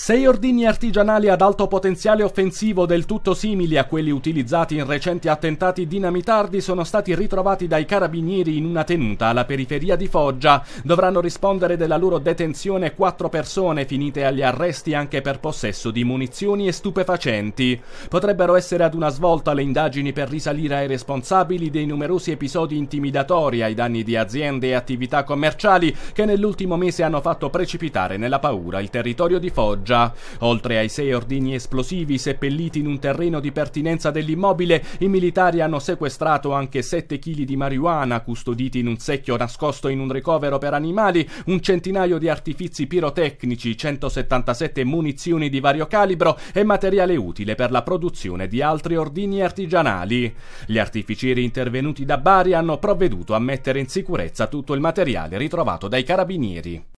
Sei ordini artigianali ad alto potenziale offensivo del tutto simili a quelli utilizzati in recenti attentati dinamitardi sono stati ritrovati dai carabinieri in una tenuta alla periferia di Foggia. Dovranno rispondere della loro detenzione quattro persone finite agli arresti anche per possesso di munizioni e stupefacenti. Potrebbero essere ad una svolta le indagini per risalire ai responsabili dei numerosi episodi intimidatori ai danni di aziende e attività commerciali che nell'ultimo mese hanno fatto precipitare nella paura il territorio di Foggia pioggia. Oltre ai sei ordini esplosivi seppelliti in un terreno di pertinenza dell'immobile, i militari hanno sequestrato anche 7 kg di marijuana custoditi in un secchio nascosto in un ricovero per animali, un centinaio di artifici pirotecnici, 177 munizioni di vario calibro e materiale utile per la produzione di altri ordini artigianali. Gli artificieri intervenuti da Bari hanno provveduto a mettere in sicurezza tutto il materiale ritrovato dai carabinieri.